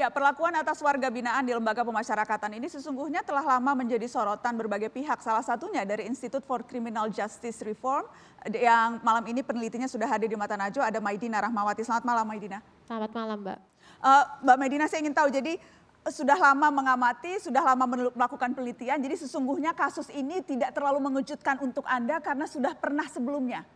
Ya, perlakuan atas warga binaan di lembaga pemasyarakatan ini sesungguhnya telah lama menjadi sorotan berbagai pihak. Salah satunya dari Institute for Criminal Justice Reform yang malam ini penelitinya sudah hadir di Mata Najwa ada Maidina Rahmawati. Selamat malam Maidina. Selamat malam Mbak. Uh, Mbak Maidina saya ingin tahu jadi eh, sudah lama mengamati, sudah lama melakukan penelitian, jadi sesungguhnya kasus ini tidak terlalu mengejutkan untuk Anda karena sudah pernah sebelumnya.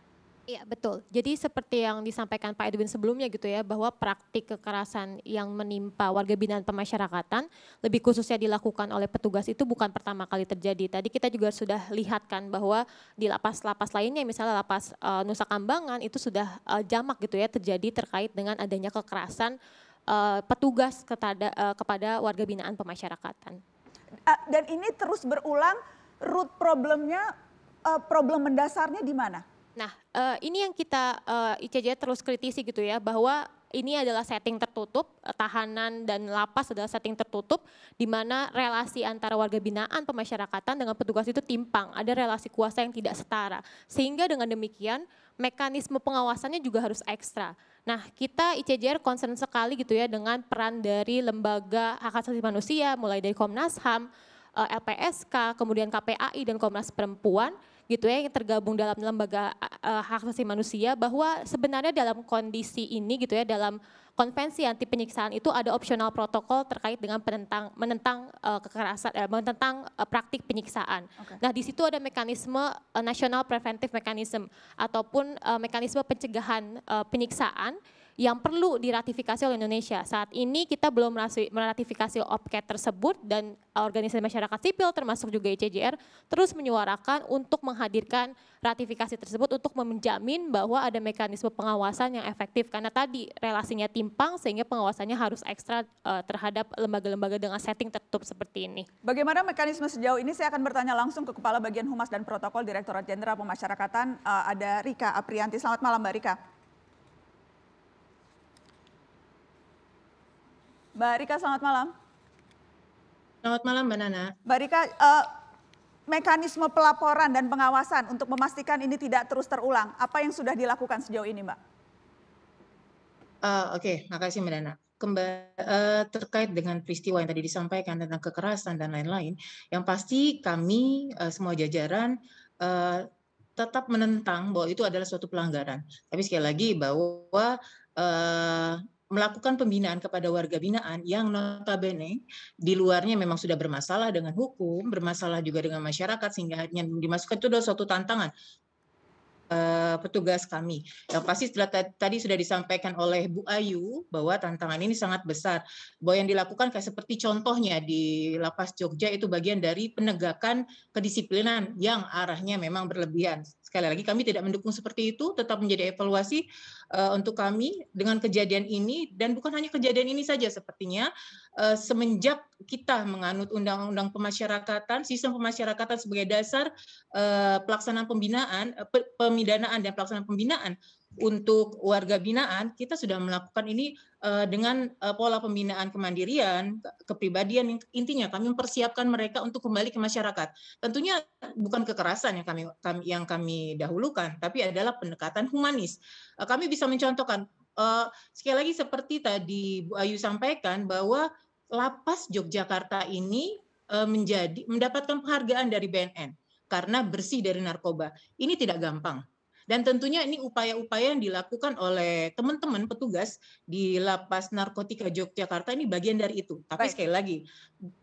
Iya betul. Jadi seperti yang disampaikan Pak Edwin sebelumnya gitu ya, bahwa praktik kekerasan yang menimpa warga binaan pemasyarakatan lebih khususnya dilakukan oleh petugas itu bukan pertama kali terjadi. Tadi kita juga sudah lihatkan bahwa di lapas-lapas lainnya, misalnya lapas uh, Nusa Kambangan itu sudah uh, jamak gitu ya terjadi terkait dengan adanya kekerasan uh, petugas ketada, uh, kepada warga binaan pemasyarakatan. Dan ini terus berulang. Root problemnya, uh, problem mendasarnya di mana? Nah, uh, ini yang kita uh, eh, ICJ terus kritisi gitu ya, bahwa ini adalah setting tertutup, eh, tahanan dan lapas adalah setting tertutup, di mana relasi antara warga binaan pemasyarakatan dengan petugas itu timpang, ada relasi kuasa yang tidak setara. Sehingga dengan demikian, mekanisme pengawasannya juga harus ekstra. Nah, kita ICJR concern sekali gitu ya dengan peran dari lembaga hak asasi manusia, mulai dari Komnas HAM, LPSK, kemudian KPAI dan Komnas Perempuan, gitu ya yang tergabung dalam lembaga uh, hak asasi manusia bahwa sebenarnya dalam kondisi ini gitu ya dalam konvensi anti penyiksaan itu ada opsional protokol terkait dengan penentang menentang uh, kekerasan uh, menentang uh, praktik penyiksaan. Okay. Nah, di situ ada mekanisme uh, national preventive mechanism ataupun uh, mekanisme pencegahan uh, penyiksaan yang perlu diratifikasi oleh Indonesia. Saat ini kita belum meratifikasi OPCAT tersebut dan organisasi masyarakat sipil termasuk juga ICJR terus menyuarakan untuk menghadirkan ratifikasi tersebut untuk menjamin bahwa ada mekanisme pengawasan yang efektif karena tadi relasinya timpang sehingga pengawasannya harus ekstra eh, terhadap lembaga-lembaga dengan setting tertutup seperti ini. Bagaimana mekanisme sejauh ini saya akan bertanya langsung ke Kepala Bagian Humas dan Protokol Direktorat Jenderal Pemasyarakatan eh, ada Rika Aprianti. Selamat malam Mbak Rika. Mbak Rika, selamat malam. Selamat malam, Mbak Nana. Mbak Rika, uh, mekanisme pelaporan dan pengawasan untuk memastikan ini tidak terus terulang, apa yang sudah dilakukan sejauh ini, Mbak? Uh, Oke, okay. makasih Mbak Nana kembali uh, eh, terkait dengan peristiwa yang tadi disampaikan tentang kekerasan dan lain-lain, yang pasti kami uh, semua jajaran uh, tetap menentang bahwa itu adalah suatu pelanggaran. Tapi sekali lagi bahwa uh, melakukan pembinaan kepada warga binaan yang notabene di luarnya memang sudah bermasalah dengan hukum, bermasalah juga dengan masyarakat sehingga yang dimasukkan itu adalah suatu tantangan uh, petugas kami. Yang pasti setelah tadi sudah disampaikan oleh Bu Ayu bahwa tantangan ini sangat besar. Bahwa yang dilakukan kayak seperti contohnya di Lapas Jogja itu bagian dari penegakan kedisiplinan yang arahnya memang berlebihan. Sekali lagi kami tidak mendukung seperti itu, tetap menjadi evaluasi uh, untuk kami dengan kejadian ini dan bukan hanya kejadian ini saja sepertinya uh, semenjak kita menganut undang-undang pemasyarakatan, sistem pemasyarakatan sebagai dasar uh, pelaksanaan pembinaan, pemidanaan dan pelaksanaan pembinaan, untuk warga binaan kita sudah melakukan ini eh, dengan eh, pola pembinaan kemandirian, kepribadian intinya kami mempersiapkan mereka untuk kembali ke masyarakat. Tentunya bukan kekerasan yang kami, yang kami dahulukan, tapi adalah pendekatan humanis. Eh, kami bisa mencontohkan sekali lagi seperti tadi Bu Ayu sampaikan bahwa lapas Yogyakarta ini menjadi mendapatkan penghargaan dari BNN karena bersih dari narkoba. Ini tidak gampang dan tentunya ini upaya-upaya yang dilakukan oleh teman-teman petugas di Lapas Narkotika Yogyakarta ini bagian dari itu. Tapi Baik. sekali lagi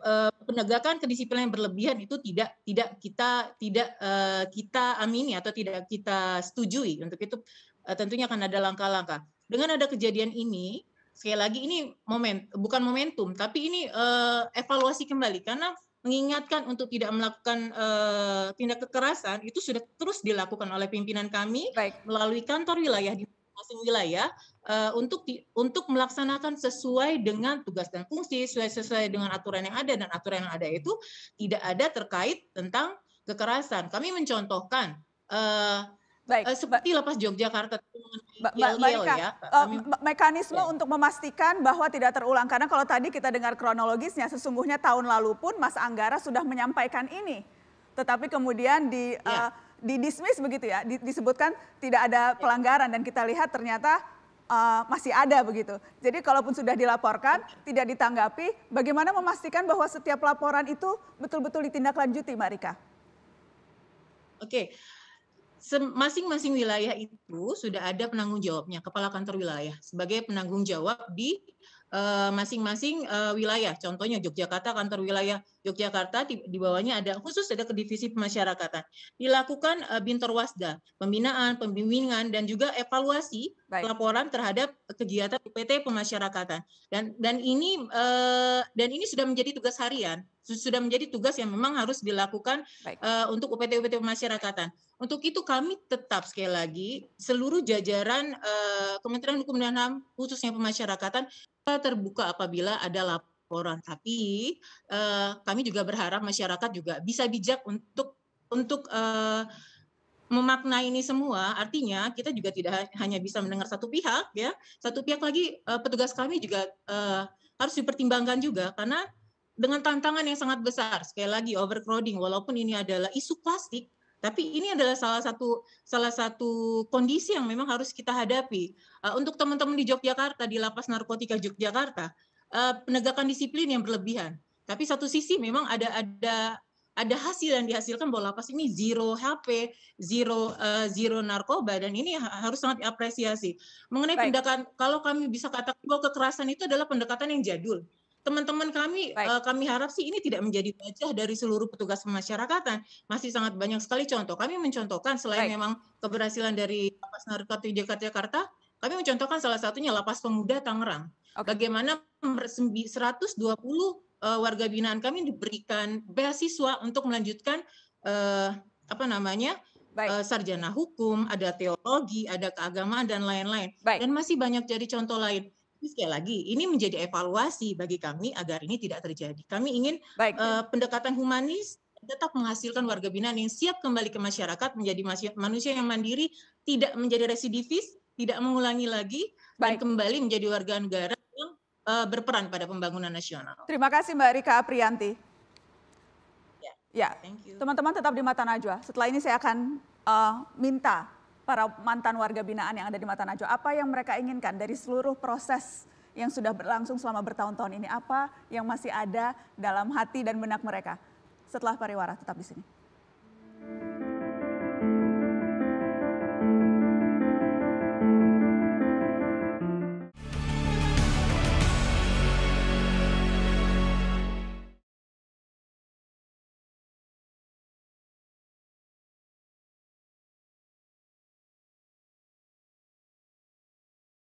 eh, penegakan kedisiplinan yang berlebihan itu tidak tidak kita tidak eh, kita amini atau tidak kita setujui. Untuk itu eh, tentunya akan ada langkah-langkah. Dengan ada kejadian ini sekali lagi ini moment bukan momentum tapi ini evaluasi kembali karena mengingatkan untuk tidak melakukan uh, tindak kekerasan itu sudah terus dilakukan oleh pimpinan kami Baik. melalui kantor wilayah di masing-masing wilayah uh, untuk di, untuk melaksanakan sesuai dengan tugas dan fungsi sesuai sesuai dengan aturan yang ada dan aturan yang ada itu tidak ada terkait tentang kekerasan. Kami mencontohkan uh, Baik. Uh, seperti lepas Yogyakarta Mbak ba- ya. Eh, Kami... mekanisme ya. untuk memastikan bahwa tidak terulang karena kalau tadi kita dengar kronologisnya sesungguhnya tahun lalu pun Mas Anggara sudah menyampaikan ini. Tetapi kemudian di ya. uh, begitu ya, disebutkan tidak ada ya. pelanggaran dan kita lihat ternyata uh, masih ada begitu. Jadi kalaupun sudah dilaporkan ya. tidak ditanggapi, bagaimana memastikan bahwa setiap laporan itu betul-betul ditindaklanjuti, Mbak Oke. Okay masing-masing wilayah itu sudah ada penanggung jawabnya, kepala kantor wilayah sebagai penanggung jawab di eh, masing-masing uh, uh, wilayah. Contohnya Yogyakarta kantor wilayah Yogyakarta di, di bawahnya ada khusus ada ke divisi pemasyarakatan. Dilakukan uh, eh, binterwasda, pembinaan, pembimbingan dan juga evaluasi Baik. laporan terhadap kegiatan UPT pemasyarakatan. Dan dan ini uh, dan ini sudah menjadi tugas harian, sudah menjadi tugas yang memang harus dilakukan uh, untuk UPT-UPT pemasyarakatan. Untuk itu kami tetap sekali lagi seluruh jajaran uh, Kementerian Hukum dan HAM khususnya pemasyarakatan terbuka apabila ada laporan laporan. Tapi uh, kami juga berharap masyarakat juga bisa bijak untuk untuk uh, memaknai ini semua artinya kita juga tidak hanya bisa mendengar satu pihak ya satu pihak lagi eh, petugas kami juga uh, harus dipertimbangkan juga karena dengan tantangan yang sangat besar sekali lagi overcrowding walaupun ini adalah isu plastik tapi ini adalah salah satu salah satu kondisi yang memang harus kita hadapi uh, untuk teman-teman di Yogyakarta di lapas narkotika Yogyakarta Eh, penegakan disiplin yang berlebihan. Tapi satu sisi memang ada ada ada hasil yang dihasilkan bahwa lapas ini zero HP, zero uh, zero narkoba dan ini harus sangat diapresiasi. Mengenai Baik. pendekatan kalau kami bisa katakan bahwa kekerasan itu adalah pendekatan yang jadul. Teman-teman kami eh, kami harap sih ini tidak menjadi wajah dari seluruh petugas pemasyarakatan. Masih sangat banyak sekali contoh. Kami mencontohkan selain Baik. memang keberhasilan dari lapas narkotika Jakarta, kami mencontohkan salah satunya Lapas Pemuda Tangerang. Okay. Bagaimana 120 uh, eh, warga binaan kami diberikan beasiswa untuk melanjutkan uh, apa namanya? Uh, sarjana hukum, ada teologi, ada keagamaan dan lain-lain. Dan masih banyak jadi contoh lain. sekali lagi, ini menjadi evaluasi bagi kami agar ini tidak terjadi. Kami ingin Baik. Uh, pendekatan humanis tetap menghasilkan warga binaan yang siap kembali ke masyarakat menjadi manusia yang mandiri, tidak menjadi residivis tidak mengulangi lagi Baik. dan kembali menjadi warga negara yang uh, berperan pada pembangunan nasional. Terima kasih Mbak Rika Aprianti. Ya, ya. teman-teman tetap di Mata Najwa. Setelah ini saya akan uh, minta para mantan warga binaan yang ada di Mata Najwa, apa yang mereka inginkan dari seluruh proses yang sudah berlangsung selama bertahun-tahun ini, apa yang masih ada dalam hati dan benak mereka. Setelah pariwara, tetap di sini.